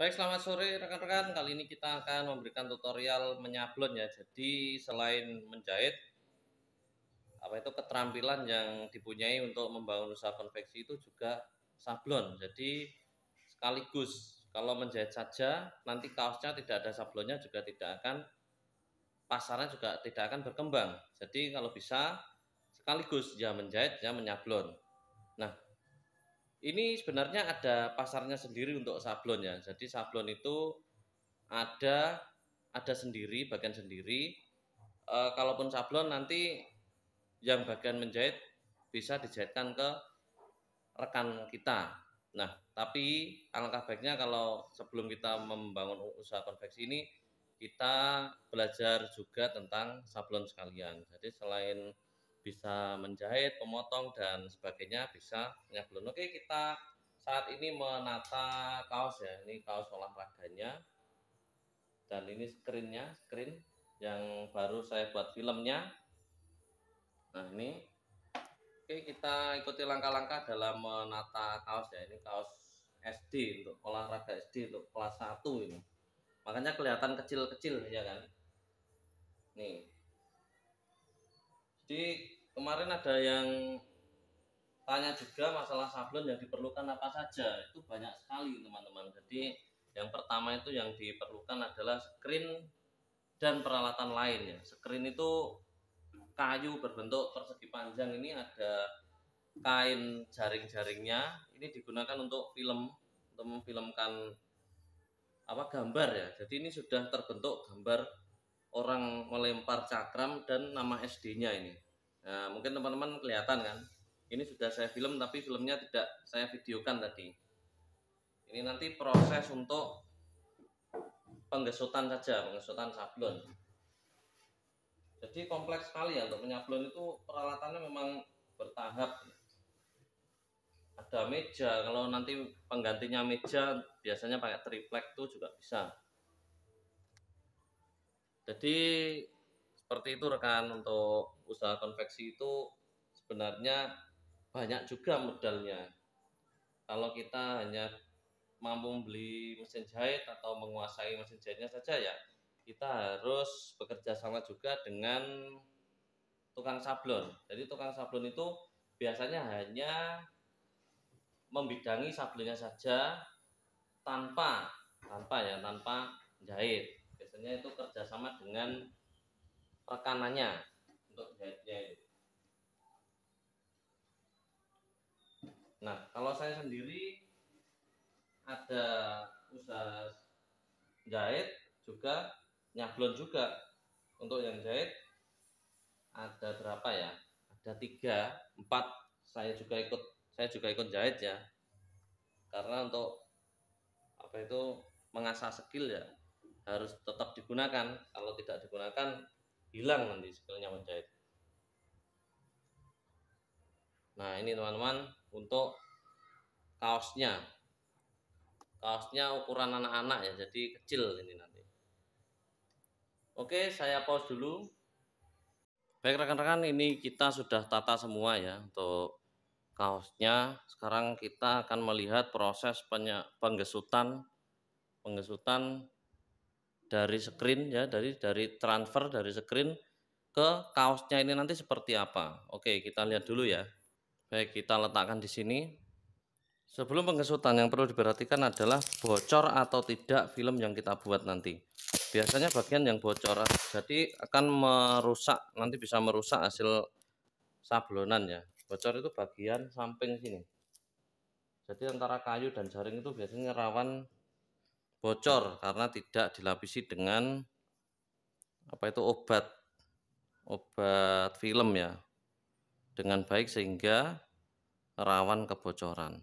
Baik, selamat sore rekan-rekan. Kali ini kita akan memberikan tutorial menyablon ya. Jadi selain menjahit, apa itu keterampilan yang dipunyai untuk membangun usaha konveksi itu juga sablon. Jadi sekaligus kalau menjahit saja, nanti kaosnya tidak ada sablonnya juga tidak akan pasarnya juga tidak akan berkembang. Jadi kalau bisa sekaligus ya menjahit ya menyablon. Nah, ini sebenarnya ada pasarnya sendiri untuk sablon ya. Jadi sablon itu ada ada sendiri bagian sendiri. E, kalaupun sablon nanti yang bagian menjahit bisa dijahitkan ke rekan kita. Nah, tapi alangkah baiknya kalau sebelum kita membangun usaha konveksi ini kita belajar juga tentang sablon sekalian. Jadi selain bisa menjahit, pemotong dan sebagainya bisa nyablon. Oke, kita saat ini menata kaos ya. Ini kaos olahraganya. Dan ini screennya, screen yang baru saya buat filmnya. Nah, ini Oke, kita ikuti langkah-langkah dalam menata kaos ya. Ini kaos SD untuk olahraga SD untuk kelas 1 ini. Makanya kelihatan kecil-kecil ya kan. Nih, jadi kemarin ada yang tanya juga masalah sablon yang diperlukan apa saja. Itu banyak sekali teman-teman. Jadi yang pertama itu yang diperlukan adalah screen dan peralatan lain ya. Screen itu kayu berbentuk persegi panjang ini ada kain jaring-jaringnya. Ini digunakan untuk film untuk memfilmkan apa gambar ya. Jadi ini sudah terbentuk gambar orang melempar cakram dan nama SD-nya ini. Nah, mungkin teman-teman kelihatan kan? Ini sudah saya film tapi filmnya tidak saya videokan tadi. Ini nanti proses untuk penggesutan saja, penggesutan sablon. Jadi kompleks sekali ya untuk menyablon itu peralatannya memang bertahap. Ada meja, kalau nanti penggantinya meja biasanya pakai triplek itu juga bisa. Jadi seperti itu rekan untuk usaha konveksi itu sebenarnya banyak juga modalnya. Kalau kita hanya mampu membeli mesin jahit atau menguasai mesin jahitnya saja ya, kita harus bekerja sama juga dengan tukang sablon. Jadi tukang sablon itu biasanya hanya membidangi sablonnya saja tanpa tanpa ya tanpa jahit biasanya itu kerjasama dengan rekanannya untuk jahitnya itu. Nah, kalau saya sendiri ada usaha jahit juga nyablon juga untuk yang jahit ada berapa ya ada tiga empat saya juga ikut saya juga ikut jahit ya karena untuk apa itu mengasah skill ya harus tetap digunakan kalau tidak digunakan hilang nanti skillnya menjahit nah ini teman-teman untuk kaosnya kaosnya ukuran anak-anak ya jadi kecil ini nanti oke saya pause dulu baik rekan-rekan ini kita sudah tata semua ya untuk kaosnya sekarang kita akan melihat proses penggesutan penggesutan dari screen ya dari dari transfer dari screen ke kaosnya ini nanti seperti apa. Oke, kita lihat dulu ya. Baik, kita letakkan di sini. Sebelum pengesutan yang perlu diperhatikan adalah bocor atau tidak film yang kita buat nanti. Biasanya bagian yang bocor jadi akan merusak, nanti bisa merusak hasil sablonan ya. Bocor itu bagian samping sini. Jadi antara kayu dan jaring itu biasanya rawan bocor karena tidak dilapisi dengan apa itu obat obat film ya dengan baik sehingga rawan kebocoran.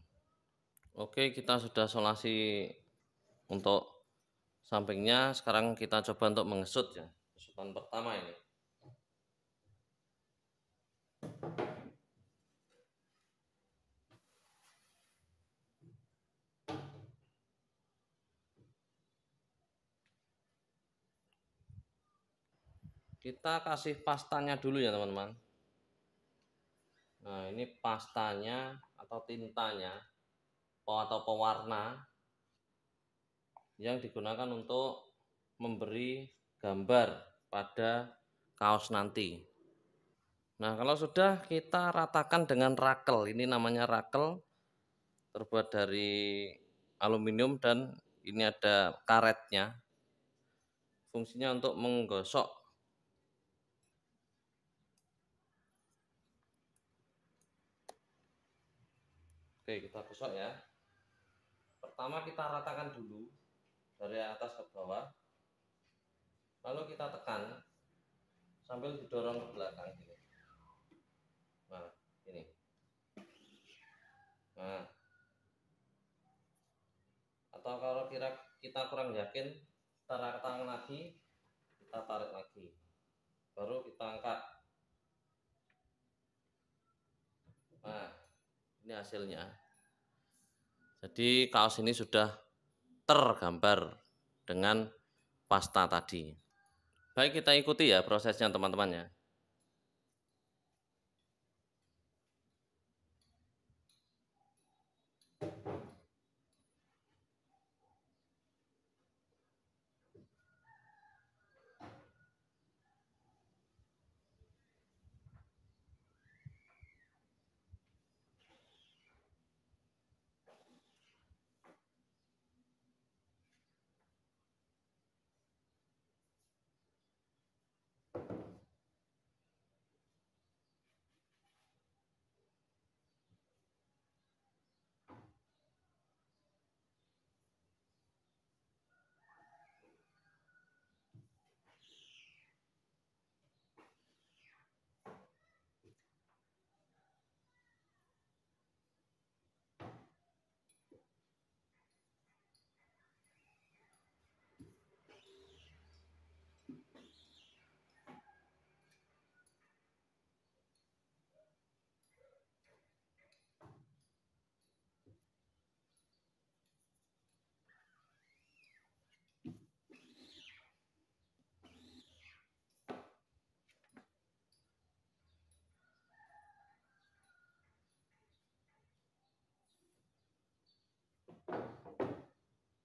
Oke, kita sudah solasi untuk sampingnya. Sekarang kita coba untuk mengesut ya. Kesutan pertama ini. kita kasih pastanya dulu ya teman-teman nah ini pastanya atau tintanya atau pewarna yang digunakan untuk memberi gambar pada kaos nanti nah kalau sudah kita ratakan dengan rakel ini namanya rakel terbuat dari aluminium dan ini ada karetnya fungsinya untuk menggosok Oke, kita gosok ya. Pertama kita ratakan dulu dari atas ke bawah. Lalu kita tekan sambil didorong ke belakang gini. Nah, ini. Nah. Atau kalau kira kita kurang yakin, kita ratakan lagi, kita tarik lagi. Baru kita angkat. Nah, ini hasilnya. Jadi kaos ini sudah tergambar dengan pasta tadi. Baik kita ikuti ya prosesnya teman temannya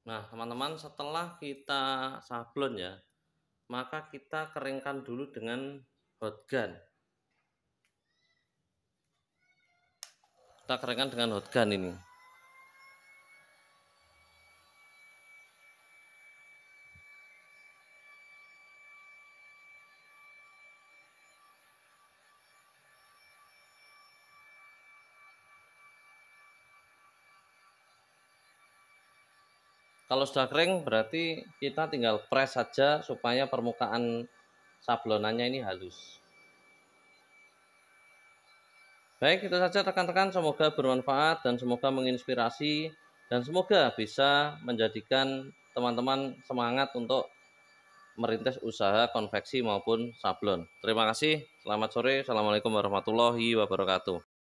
Nah, teman-teman, setelah kita sablon ya, maka kita keringkan dulu dengan hot gun. Kita keringkan dengan hot gun ini. Kalau sudah kering berarti kita tinggal press saja supaya permukaan sablonannya ini halus. Baik, itu saja rekan-rekan. Semoga bermanfaat dan semoga menginspirasi dan semoga bisa menjadikan teman-teman semangat untuk merintis usaha konveksi maupun sablon. Terima kasih. Selamat sore. Assalamualaikum warahmatullahi wabarakatuh.